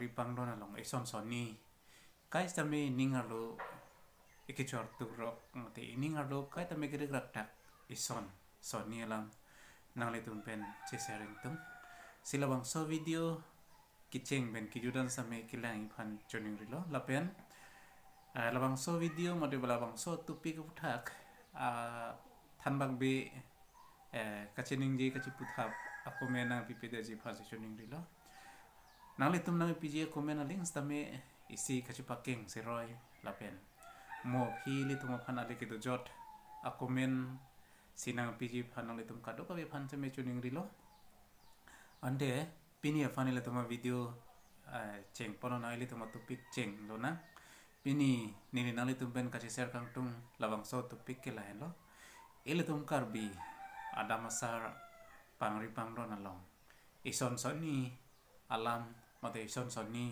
ripang lo nalong eh, son soni kai tami ningar lo ikicuar tukrok ngati ningar lo kai tami kiri gerak dak ison eh, sony alang nang le tumpen cesaring tum sila bang so video kiceng ben kijudan same kilang ipan joning rilo lapen eh, labang so video bala bang so tupik utak tambang be kacening je kaciputhap aku menang pipi ji phase joning rilo nang le nang pj komen na links stame isi kachi paking si roy lapen mo phi le pan phan ale ke jot a komen nang pj phan nang le tum kado ka pan phan se me chuning rilo ande pini afan le tum video ceng? pono na ile tum topic ceng lo na pini nini nang litum ben kachi ser kang tung labang so topic ke la lo Ili e tum kar bi ada masar pangri pangro na long ison e soni alam ಮತ್ತು ಇಷ್ಟೊಂದು ಸೊನ್ನೆ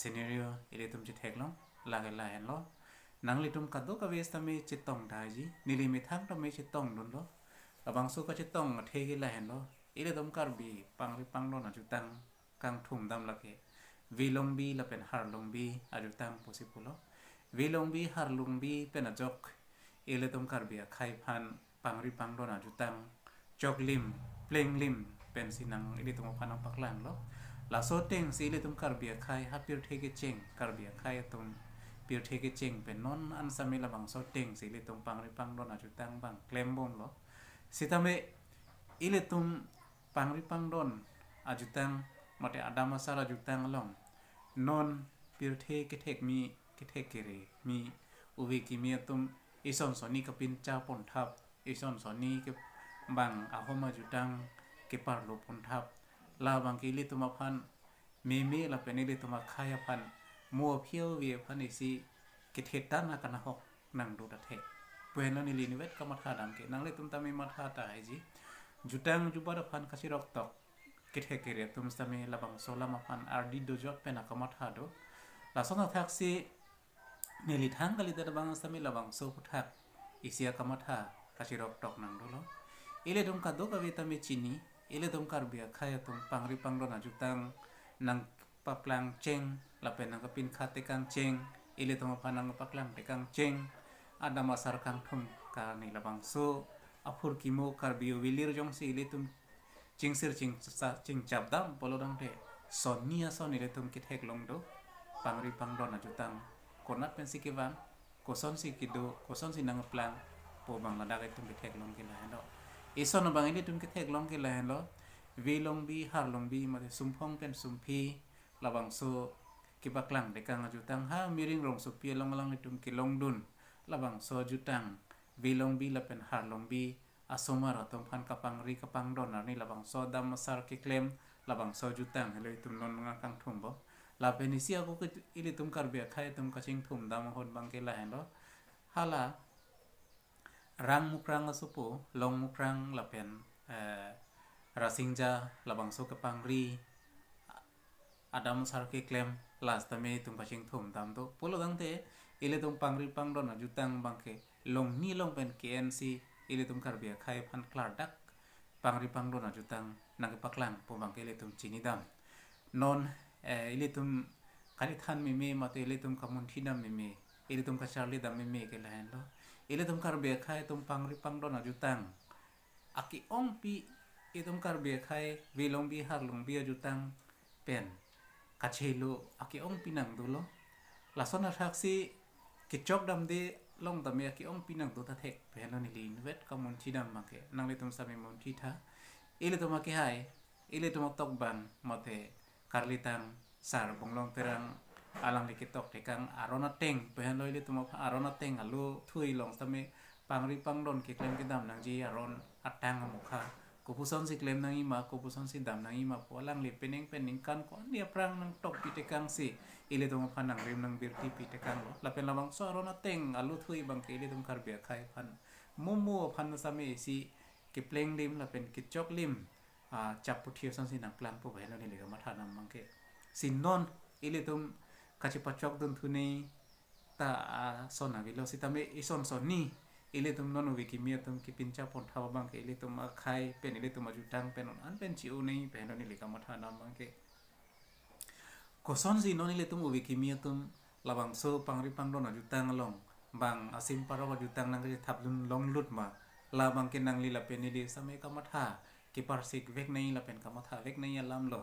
ಸಿನೇರಿಯೋ ಇದೆ ತುಂಬ ಚಿಟ್ ಹೆಗ್ಲೋ ಲಾಗೆಲ್ಲ ಹೆನ್ಲೋ ನಂಗ್ಲಿ ತುಂಬ ಕದ್ದು ಕವೇಸ್ ತಮ್ಮೆ ಚಿತ್ತೋಂಗ್ ಠಾಜಿ ನಿಲಿ ಮಿಥಾಂಗ್ ತಮ್ಮೆ ಚಿತ್ತೋಂಗ್ ಡುನ್ಲೋ ಬಾಂಗ್ಸು ಕ ಚಿತ್ತೋಂಗ್ ಠೇಗಿಲ್ಲ ಹೆನ್ಲೋ ile dom kar bi pang ri pang lo na ju tang kang thum dam la ke vi long bi la pen har long bi a ju tang possible vi long bi har long bi pen a jok kar bi a pang pang lo tang jok lim pleng lim lo ลาโซเต็งสีเลยตุมการเบียคายฮับเปียเทกเจงการเบียคายตุมเปียเทกเจงเป็นนอนอันสมิละบังโซเต็งสีเลยตุมปังริปังโดนอาจุตังบังเคลมบงหรอสิตามเออิเลตุมปังริปังโดนอาจุตังมาเตอดามาซาลาจุตังลองนอนเปียเทกิเทกมีกเทกเกเรมีอุวิกิมีตุมอิสอนสอนีกับปินเจ้าปนทับอิสอนสอนีกับังอาหมาจุตังกิปารลปนทับ labang kili tuma makan, mimi la penili tuma kaya pan mua pio wie ya pan isi kithetan na kana hok nang duda te puen lan ili niwet kama ta dam ke nang le tum tami ma ta ta aji jutang juba da pan kasi rok tok kithe kere tum tami labang sola ma pan ardi do jok pena kama ta do la sona taksi nili thang kali da bang tami labang so putak isia ya kama ta kasi rok tok nang dulo ile dong kado kavita me chini ile dong karbia kaya tong pangri pangro na jutang nang paplang ceng lape nang kapin khate kang ceng ile tong panang paplang kang ceng ada masar kang thum karni labang so apur kimo karbio wilir jong si ile tum ceng sir ceng sa dam polo polodang te sonia son ile tum kit hek long do pangri pangro na jutang konat pensi van koson si kido koson si nang plang po bang ladak itu bitek long kinahin do iso no bang ini dun ke thek long ke la lo vi long bi har long bi ma sum phong pen sum phi la bang so ki dekang klang de kang ju tang ha miring long so pi e long lang ke long dun la bang so ju tang vi long bi la pen har long bi asomar atong phan kapang ri kapang don ni la bang so dam sar ke klem la bang so ju tang heloi tum non nga kang thum bo la penisia ko ke ili tum kar be khai e tum ka sing thum dam hon bang ke la hen lo hala rang mukrang asupu long mukrang eh, rasingja labangso pangri. adam sarke klem last time tum pasing thum tam to polo dang te ile pangri pang na jutang bangke long ni long pen knc ile tum karbia khai phan klar dak pangri pang na jutang nang paklang po bangke ile tum chini dam non eh, ile tum kali than mi me mate ile tum kamun thina mi me ile tum ka charli dam mi me ke lahen lo Ile तुम कर बेखाय तुम पांगरी पांग दो ना jutang aki i itum kar bekai vilong bi long bi jutang pen kachelo aki ong pinang dulo lasona ki chok dam de long ta me aki ong pinang do ta thek pen ani lin wet ka mon chi dam ma ke nang le tum sami mon chi tha ile tuma ke hai ele tuma tok ban mate karlitang sar bonglong terang อาลังเด็กตกเด็กังอารอนาเต็งเพื่อนลอยลิตมาอารอนาเต็งอารูถุยลงสมัยปังรีปังรอนเกิดเล่มกิดดำนังจีอารอนอัดแทงมุขากูพูดซ้อนสิเล่มนังอีมากูพูดซ้อนสิดำนังอีมาพอลังเล็บเป็นเองเป็นนิ่งกันกนเนี่ยพรางนังตกปีเด็กังสิอีลิตมาพันนังเรียมนังเบีร์ทีปีเด็กังหรอแล้วเป็นละวังสู้อารอนาเต็งอารูถุยบังเกลิตมาคาร์เบียคายพันมุมมู่พันสมัยสิเก็บเพลงริมแล้วเป็นกิจจกริมจับปุ้เที่สั้นสินักกลางผู้เผยเรานเหลือมาทานำมังเกสินนนอิเลตุมกจะปัจจุบันทุนีตาสอนังวิลสิตามีสอนสอนนี่อิเลตุมนนุวิกิมีตุมกิปินชาปนทาวบังเกอิเลตุมาขายเป็นอิเลตุมาจุดตังเป็นนันเป็นชิวนี่เป็นนนิลิกามัทานามังเกก็สอนสีนนิเลตุมวิกิมีตุมลาบังโซปังริปังโดนจุดตังลงบังอาศิมปาราวจุดตังนั่งจะทับลุนลงลุดมาลาบังเกนังลีลาเป็นอิเลสัมเอกามัทากิปาร์สิกเวกนี่ลาเป็นกามัทาเวกนี่ยัลลัมโล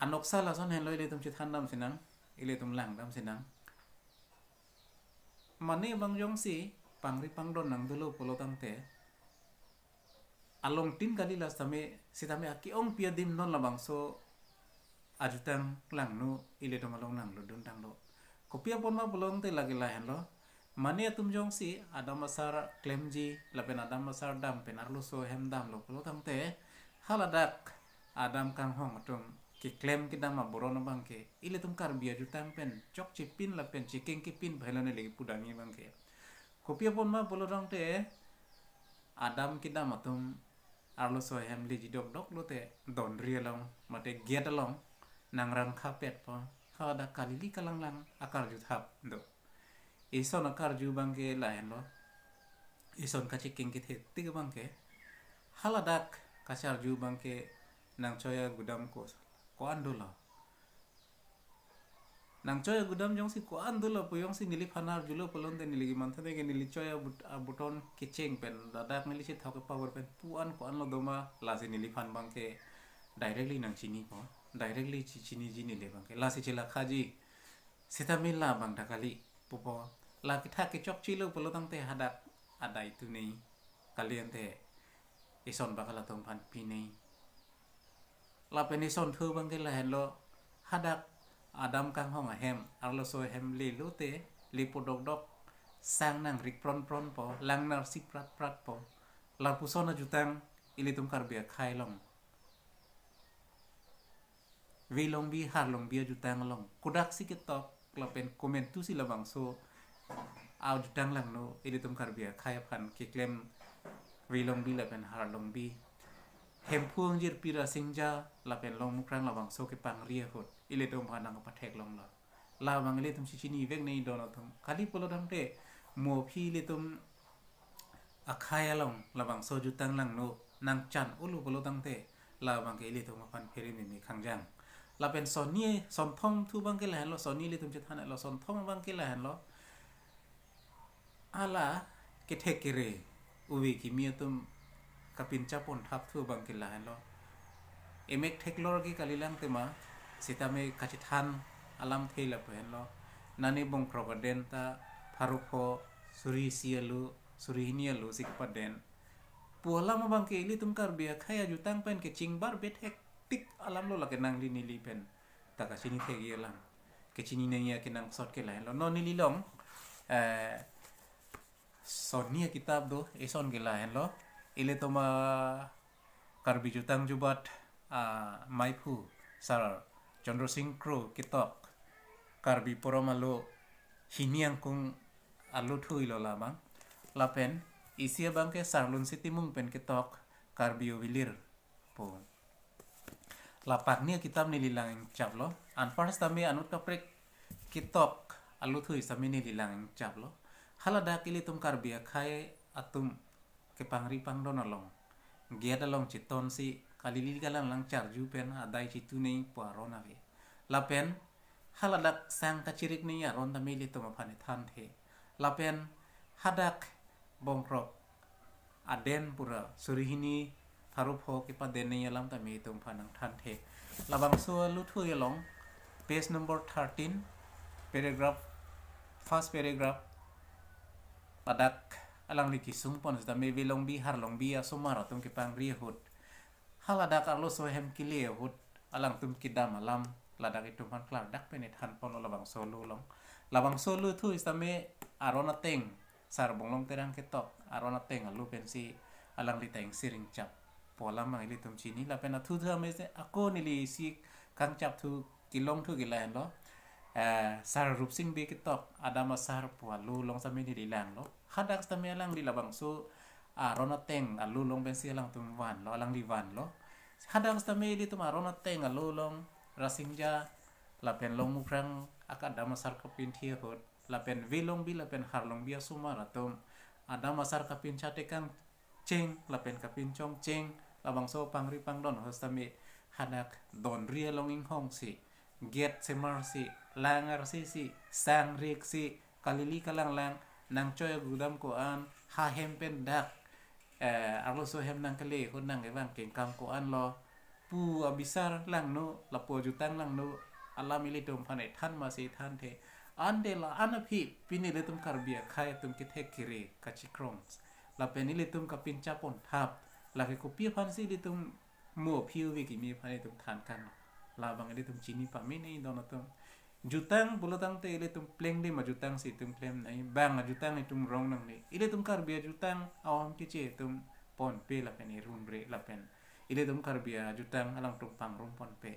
النقصة لازون هن لو إليتم شتخان sinang ile tum lang دام sinang mani bang yong si pangri pangdon nang dulu polo tang te along tin kali la same si tame aki ong pia dim non labang so ajutang lang nu ile tum along nang lo dun tang lo kopia pon ma bulong te lagi hen lo mani tum jong si ada masar klem ji pen ada masar dam penar lo so hem dam lo polo tang te haladak adam kang hong atum ke claim kita ma borono bangke ile tum kar bia tampen, pen cok pin la pen chiking ke pin ne legi pudangi bangke Kopi apun ma bolorong te adam kita tum arlo so le jidok dok lo te don rielong nang giatalong nangrang khapet po kali kalili kalang lang akar thap do ison akar ju bangke lahen lo ison kachi king ke the tik bangke haladak kasar ju bangke nang choya gudam ko ko andula nang choya gudam jong si ko andula po yong si panar panar julo polon te nili mantha te nili choya buton kicheng pen dadak nili si thok power pen puan ko lo doma lasi nili pan bang ke directly nang chini ko directly chi chini jini le bang ke lasi chila khaji sita mila bang dakali popo la kita ke chok chilo tang te hadak adai tunai nei kalian te ison e bakala tong pan pinai เราเป็นนิสนทือบางทีเราเห็นเราฮัดักอาดัมกังห้องเฮมอาร์ลโซเฮมลีลูเตลีปูดกดกสร้างนังริกพรอนพรอนปอลังนารสิปรัดปรัดปอลาปุโอนาจุตังอิลิตุมคาร์เบียคายลงวีลงบีฮาร์ลงเบียจุตังลงกุดักสิกิตอกเราเป็นคอมเมนต์ทุสิละบังโซเอาจุตังลังโนอิลิตุมคาร์เบียคายพันเิเคลมวีลงบีเราเป็นฮาร์ลงบี hempuang jir pira singja la pen long mukrang la bangso ke pang ria hut ile dong pa nang pa tek long la la bang ile tum chichini vek nei dono tum kali polo dam te mo phi ile tum akhaya long la bangso jutang lang no nang chan ulu polo dam te la bang ke ile tum pan phere ni la pen so ni son thong thu bang ke la lo so ni ile tum che lo son thong bang ke la han lo ala ke thek ke re ki mi tum kapincha pon thap tu bang kila lahan lo emek teknologi ki lang tema sitame han alam thela pen lo nani bong krobaden ta paruko suri sialu suri hinialu den puala ma bang kili ili kar biya kaya jutang pen ke bar bet hek tik alam lo lake nang li nili pen taka sini thegi alam ke chini iya ke nang sot ke lahan lo no nili long eh, sonia kitab do eson gila hello ili toma karbi jutang jubat a maipu sar chandra singh kro kitok karbi poromalo hiniang kung alut hui lo lamang lapen isia bangke sarlun siti mung pen kitok karbi ovilir po lapaknya kitab nililang chablo anpars tami anut kaprek kitok alut hui sami nililang chablo halada kili tum karbi khai atum ke pangri pang dono long giada long ci si kali lili lang charju pen adai ci tunei puarona ve la pen haladak sang kacirik ni aron ta mili to mapane than the la pen hadak bongrok aden pura surihini tharup ho ke pa dene yalam ta mi tum phanang than the labang so lu thu yalong page number 13 paragraph first paragraph padak alang liki sumpon mi mebi long bihar long bia sumara tum ki pang hala dak arlo so hem ki alang tum ki dam alam ladak itu man klar dak penet han pon labang solo long labang solo tu sudah mi arona teng sar bonglong terang ketok arona teng alu pensi alang li teng siring cap pola mang ili tum chini la pena thu thu me se nili si kang cap tu kilong tu gilain lo eh, sar rupsing bi ketok adama sar pualu long ni dilang lo hadak sta me lang di labang so a rona teng a lulong ben sia lang tum van lo lang di van lo hadak sta di tum a rona teng a lulong rasingja la pen long mukrang aka ka kapin tia hot la pen vilong bi la pen harlong bia sumara tum ada masar kapin kan ceng la pen kapin chong ceng labang so pangri pangdon mi hadak don ria longing hong si get semar si langar si si sang rik si kalili kalang lang นังช่วยกูดำกูอันฮาเฮมเป็นดักเอ่ออารมณ์โซเฮมนังกะเลคนนังไอ้บางเก่งคำกูอันรอปูอบิซาร์ลังโนลับปัวจุตังลังโนอัลลอฮ์มิลิุมพันไอท่านมาสีท่านเทอันเดลอันอภิปินิเลตุมคาร์เบียใครตุมกิเทกิเรกัชิครองส์ลบเป็นนิเลตุมกับปินจับปนทับละคือกูเปียพันซีลิตุมมัวพิววิกิมีพันไอตุมทานกันลาบังไอตุมจินีปาไม่ในดอนตุม jutang pulutang te ile tum pleng de ma si tum klem nai bang a jutang ni tum rong nang ni ile tum kar bia jutang awam ti che tum pon pe la pen irun bre la pen ile tum kar bia jutang alang tum pang rum pon pe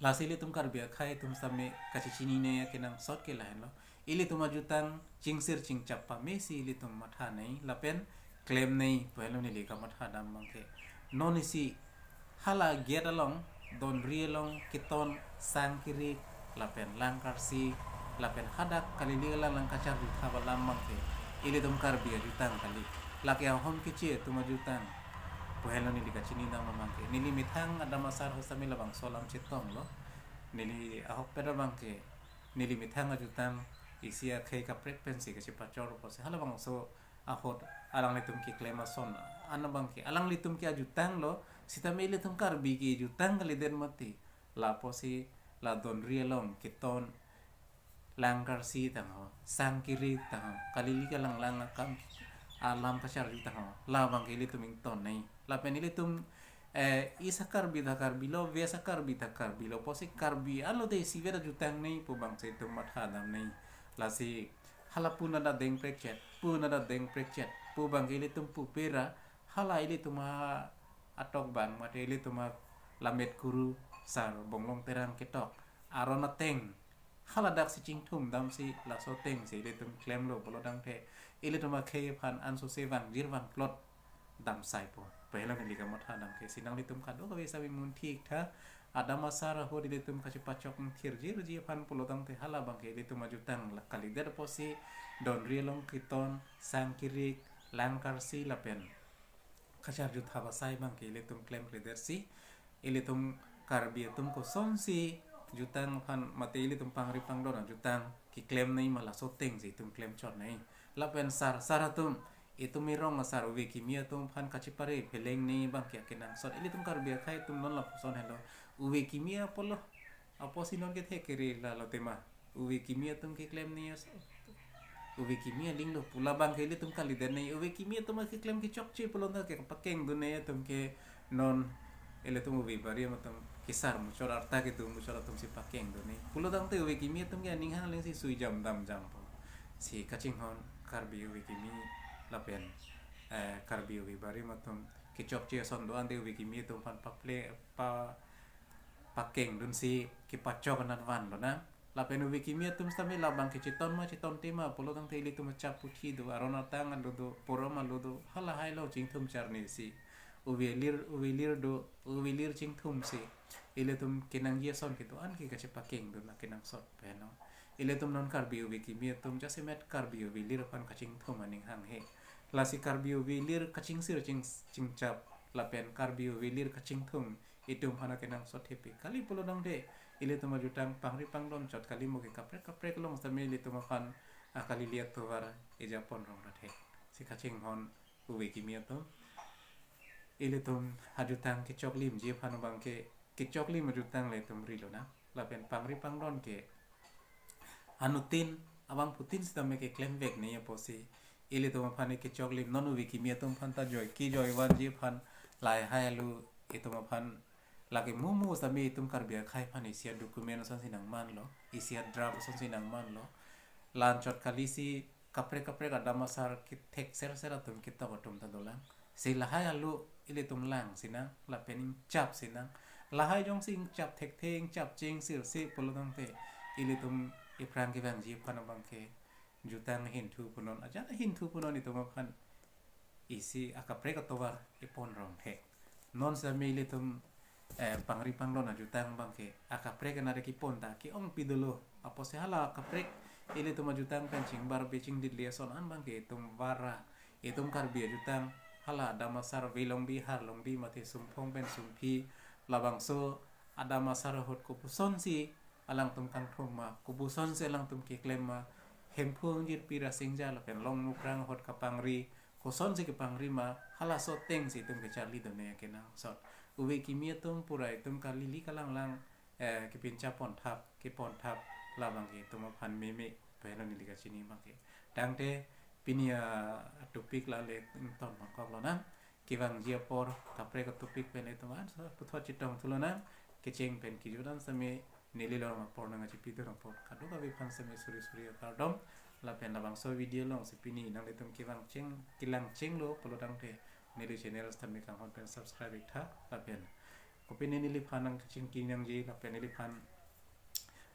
la ile tum kar bia khai tum samne kachi chini ne ya kenang sot ke la lo ile tum jutang ching sir ching pa me si ile tum matha nai la pen klem nai pehlo ni le ka matha dam mang ke non si hala get along don rielong kiton sangkiri lapen langkarsi, si lapen hadak kali liga lang kacar di kabal lamang ke ili tom karbi tan kali laki yang hom kecil tu majutan ni ili ni na mangke ke nili hang ada masar hosami labang solam cetom lo nili ahok pera bang ke nili mitang ajutan isia kei ka prepensi ke cepat coro halo halabang so ahot alang litum ki klemason ana bang ke alang litum ki ajutang lo sitame litum karbi ki jutang kali den mati la posi la don keton langkar si tango ho sang kiri lang lang kam alam ka di tang ho la bang kili tuming ton nei la penili tum eh isa karbi ta karbi lo vesa karbi ta karbi lo posi karbi alo de si vera jutang nei po bang se tum mat hadam nei la si hala da deng prekchet puna da deng prekchet po bang kili tum pu pera hala ili e tuma atok bang mateli tuma lamet kuru sar bonglong terang ketok arona teng haladak si ching thum dam si laso teng si le tum klem lo bolo dang pe ile tuma khe phan an so se wang jir wang klot dam sai po pehla ni liga motha dam ke sinang le tum kha do ve sabi mun thik tha adama sar ho le tum kha chi pachok thir jir ji phan polo dang te hala bang ke de tuma tang la kali der po si don rielong kiton sang kirik langkar si lapen khachar ba sai bang ke le tum klem le der si ile tum karbiyatum ko somsi jutang kan mateili tumpang ripang dona jutang ki klem nei mala soteng si tum klem chot nei lapen sar saratum itu mirong sar wi kimia tum pan kachipare peleng nei bang kia kenang son ili tum karbia khai tum non la son hello wi kimia polo apo sih non thekere la lo tema wi kimia tum ki claim nei as wi kimia ling lo pula bang kaili ili tum kali den nei wi kimia tum ki klem ki chok chi polo na ke pakeng dunia tum ke non ele tum uwi bari ma tum kisar musyawarah arta gitu musyawarah tum si pakeng tuh nih pulau tang tuh wikimi tum gak ning haling si sui jam tam jam po si kacing hon karbi wikimi lapen eh karbi wibari matum kicok cie son doan tuh wikimi tum pan paple pa pakeng dun si kipacok nan van lo na lapen wikimi tum stami labang kiciton ma citon tema. pulau tang tuh ilitum capu do aron arta ngan dodo poro maludo halah hai cing tum charni si uwilir uwilir do uwilir cing tum si ile tum kenang ye son kitu an ki kache paking dum na kinang sot pe eh, no ile tum non kar biu ki mi tum jase met kar biu lir pan kaching thum aning hang he la si kar biu lir kaching sir ching ching chap la pen kar biu lir kaching thum itum hana kinang he pe kali pulo dang de ile tum jutang pangri panglom chot kali mo ki kapre kapre sa sami ile tum khan akali liat tovar e japon rong rathe si kaching hon uwe ki mi tum ile tum hajutang ki choklim je bang ke ke chokli tang le temri lo na la ri pangri pangron ke anutin abang putin me ke klem vek ne ya posi ile e to mafane ke chokli nonu wiki tum phan ta joy ki joy wan ji phan lai hayalu e, e to mafan lagi mumu sami e tum karbia khai phan isia dokumen son sinang man lo isia draft son sinang man lo lan chot si, kapre kapre ka damasar ki thek ser ser tum kita watum ta dolang lahai alu ile tum lang sinang pening chap sinang lahai jong sing chap thek theng chap jing sir se polodong te ili tum iprang ki bang ji phan bang ke jutang hin thu punon aja hin thu punon ni kan isi akapre ka towa ipon rong he non sa mi ili tum eh, pangri panglon na jutang bang ke akapre ka nare ki pon ta ki ong pidolo apo se hala akapre ili tum jutang kan ching bar ching dit son an bang ke tum vara itum karbia jutang hala damasar vilong bi har long bi mate sumpong sum labangso ada masarahot kubuson si alang tum kan thoma kubuson si alang tum kiklema hempung jir pira singja lapen long mukrang hot kapangri koson si kapangri ma halaso teng si tum kecali dunia ya kena sot uwe kimia tum purai tum kalili kalang lang eh kipinca pontap kipontap labang ki tum pan meme pahelo nilika chini mang ki dangte pinia topik le ton makok kivang jia por tapre ka tupik pen eto man sa putho chitong tulona cheng pen ki jodan sami nili lor ma por nanga chipi dorong por kadu ka pan, sami suri suri ka dom la pen la bang so video long si pini nang le tum kivang cheng kilang cheng lo polo dang te neli channel sta pan kang hon pen subscribe ikta e la pen kopi ni li pan nang kicheng nang ji la pen pan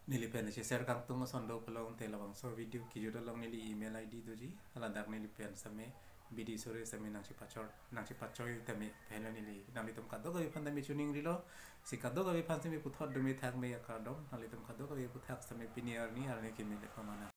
nili pen che ser kang tung sondo pelong, te la bang so video ki jodan long nili email id do ji ala dak nili pen sami bidi sore sami nangsi pachor nangsi pachor yu tami pehlo nili nali tum kado ka vipan tami chuning rilo si kado ka vipan sami puthot dumi thak me yakar dom nali tum kado ka vipan thak sami piniar ni alne kimi lepa mana